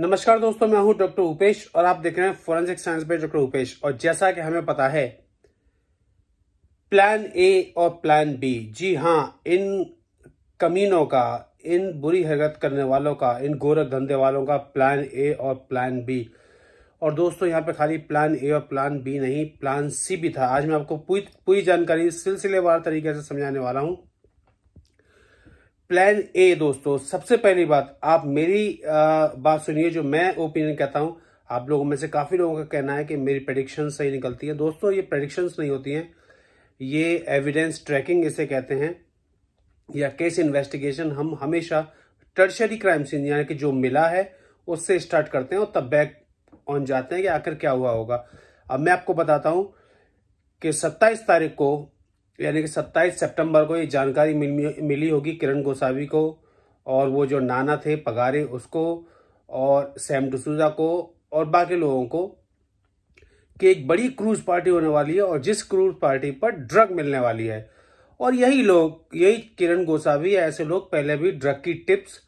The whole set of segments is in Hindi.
नमस्कार दोस्तों मैं हूं डॉक्टर उपेश और आप देख रहे हैं फोरेंसिक साइंस पे डॉक्टर उपेश और जैसा कि हमें पता है प्लान ए और प्लान बी जी हाँ इन कमीनों का इन बुरी हरकत करने वालों का इन गोरख धंधे वालों का प्लान ए और प्लान बी और दोस्तों यहाँ पे खाली प्लान ए और प्लान बी नहीं प्लान सी भी था आज मैं आपको पूरी पूरी जानकारी सिलसिलेवार तरीके से समझाने वाला हूँ प्लान ए दोस्तों सबसे पहली बात आप मेरी आ, बात सुनिए जो मैं ओपिनियन कहता हूं आप लोगों में से काफ़ी लोगों का कहना है कि मेरी प्रडिक्शन सही निकलती है दोस्तों ये प्रडिक्शन नहीं होती हैं ये एविडेंस ट्रैकिंग इसे कहते हैं या केस इन्वेस्टिगेशन हम हमेशा टर्शरी क्राइम सीन यानी कि जो मिला है उससे स्टार्ट करते हैं और तब बैक ऑन जाते हैं कि आखिर क्या हुआ होगा अब मैं आपको बताता हूं कि सत्ताईस तारीख को यानी कि 27 सितंबर को ये जानकारी मिल, मिली होगी किरण गोसावी को और वो जो नाना थे पगारे उसको और सैम डसूजा को और बाकी लोगों को कि एक बड़ी क्रूज पार्टी होने वाली है और जिस क्रूज पार्टी पर ड्रग मिलने वाली है और यही लोग यही किरण गोसावी या ऐसे लोग पहले भी ड्रग की टिप्स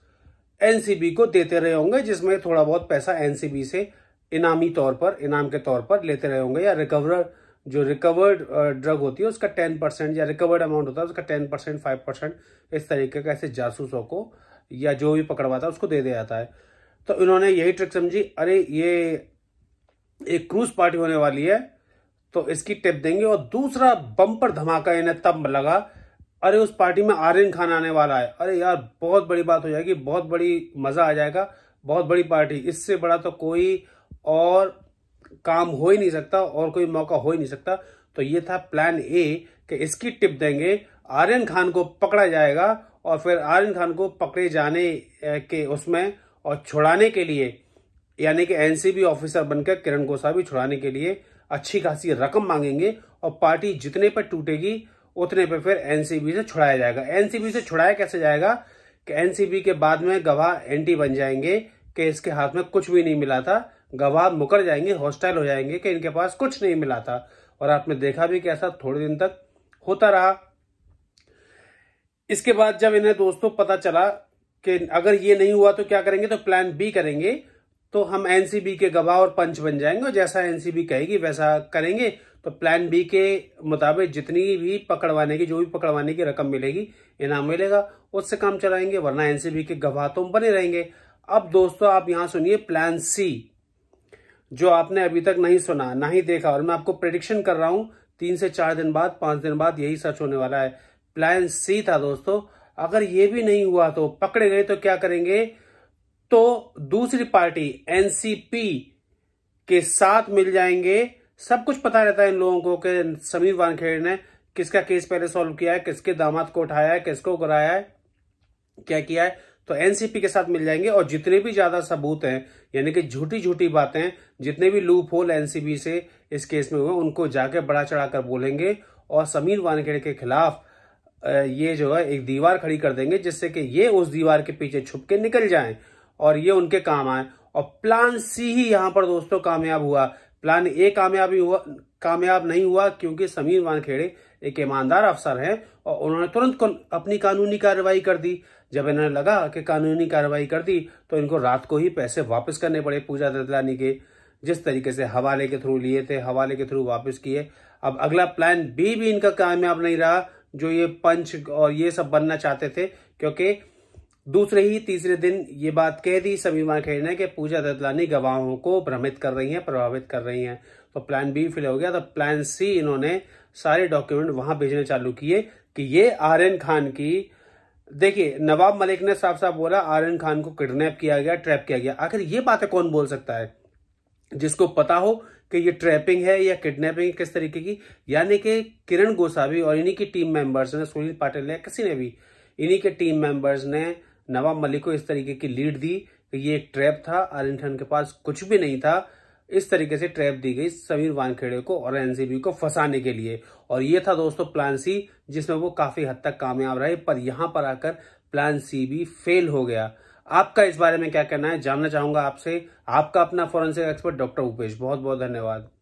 एनसीबी को देते रहे होंगे जिसमें थोड़ा बहुत पैसा एनसीबी से इनामी तौर पर इनाम के तौर पर लेते रहे होंगे या रिकवर जो रिकवर्ड ड्रग uh, होती है उसका टेन परसेंट या रिकवर्ड अमाउंट होता है उसका टेन परसेंट फाइव परसेंट इस तरीके का ऐसे जासूसों को या जो भी पकड़वाता है उसको दे दिया जाता है तो इन्होंने यही ट्रिक समझी अरे ये एक क्रूज पार्टी होने वाली है तो इसकी टिप देंगे और दूसरा बम्पर धमाका इन्हें तब लगा अरे उस पार्टी में आर्यन खान आने वाला है अरे यार बहुत बड़ी बात हो जाएगी बहुत बड़ी मजा आ जाएगा बहुत बड़ी पार्टी इससे बड़ा तो कोई और काम हो ही नहीं सकता और कोई मौका हो ही नहीं सकता तो ये था प्लान ए कि इसकी टिप देंगे आर्यन खान को पकड़ा जाएगा और फिर आर्यन खान को पकड़े जाने के उसमें और छुड़ाने के लिए यानी कि एनसीबी ऑफिसर बनकर किरण गोसावी छुड़ाने के लिए अच्छी खासी रकम मांगेंगे और पार्टी जितने पर टूटेगी उतने पर फिर एनसीबी से छुड़ाया जाएगा एनसीबी से छुड़ाया कैसे जाएगा कि एनसीबी के बाद में गवाह एंटी बन जाएंगे कि इसके हाथ में कुछ भी नहीं मिला था गवाह मुकर जाएंगे हॉस्टाइल हो जाएंगे कि इनके पास कुछ नहीं मिला था और आपने देखा भी कि ऐसा थोड़े दिन तक होता रहा इसके बाद जब इन्हें दोस्तों पता चला कि अगर ये नहीं हुआ तो क्या करेंगे तो प्लान बी करेंगे तो हम एनसीबी के गवाह और पंच बन जाएंगे और जैसा एनसीबी कहेगी वैसा करेंगे तो प्लान बी के मुताबिक जितनी भी पकड़वाने की जो भी पकड़वाने की रकम मिलेगी इनाम मिलेगा उससे काम चलाएंगे वरना एनसीबी के गवाह तो हम बने रहेंगे अब दोस्तों आप यहां सुनिए प्लान सी जो आपने अभी तक नहीं सुना ना ही देखा और मैं आपको प्रेडिक्शन कर रहा हूं तीन से चार दिन बाद पांच दिन बाद यही सच होने वाला है प्लान सी था दोस्तों अगर ये भी नहीं हुआ तो पकड़े गए तो क्या करेंगे तो दूसरी पार्टी एनसीपी के साथ मिल जाएंगे सब कुछ पता रहता है इन लोगों को कि समीर वानखेड़े ने किसका केस पहले सॉल्व किया है किसके दामाद को उठाया है किसको कराया है क्या किया है तो एनसीपी के साथ मिल जाएंगे और जितने भी ज्यादा सबूत हैं यानी कि झूठी झूठी बातें जितने भी लूप होल एनसीबी से इस केस में हुए उनको जाके बड़ा चढ़ाकर बोलेंगे और समीर वानखेड़े के खिलाफ ये जो है एक दीवार खड़ी कर देंगे जिससे कि ये उस दीवार के पीछे छुप के निकल जाए और ये उनके काम आए और प्लान सी ही यहां पर दोस्तों कामयाब हुआ प्लान ए कामयाब हुआ कामयाब नहीं हुआ क्योंकि समीर वानखेड़े एक ईमानदार अफसर हैं और उन्होंने तुरंत अपनी कानूनी कार्रवाई कर दी जब इन्हें लगा कि कानूनी कार्रवाई कर दी तो इनको रात को ही पैसे वापस करने पड़े पूजा ददलानी के जिस तरीके से हवाले के थ्रू लिए थे हवाले के थ्रू वापस किए अब अगला प्लान बी भी इनका कामयाब नहीं रहा जो ये पंच और ये सब बनना चाहते थे क्योंकि दूसरे ही तीसरे दिन ये बात कह दी समीमा खेर ने कि पूजा ददलानी गवाहों को भ्रमित कर रही हैं प्रभावित कर रही हैं तो प्लान बी फिल हो गया तो प्लान सी इन्होंने सारे डॉक्यूमेंट वहां भेजने चालू किए कि ये आर्यन खान की देखिए नवाब मलिक ने साफ साफ बोला आर्यन खान को किडनैप किया गया ट्रैप किया गया आखिर ये बातें कौन बोल सकता है जिसको पता हो कि ये ट्रैपिंग है या किडनैपिंग किस तरीके की यानी कि किरण गोसावी और इन्हीं की टीम मेंबर्स ने सुनील पाटिल या किसी ने भी इन्हीं के टीम मेंबर्स ने नवाब मलिक को इस तरीके की लीड दी कि ये एक ट्रैप था आर्यन खान के पास कुछ भी नहीं था इस तरीके से ट्रैप दी गई समीर वानखेड़े को और एनसीबी को फंसाने के लिए और ये था दोस्तों प्लान सी जिसमें वो काफी हद तक कामयाब रहे पर यहां पर आकर प्लान सी भी फेल हो गया आपका इस बारे में क्या कहना है जानना चाहूंगा आपसे आपका अपना फॉरेंसिक एक्सपर्ट डॉक्टर उपेश बहुत बहुत धन्यवाद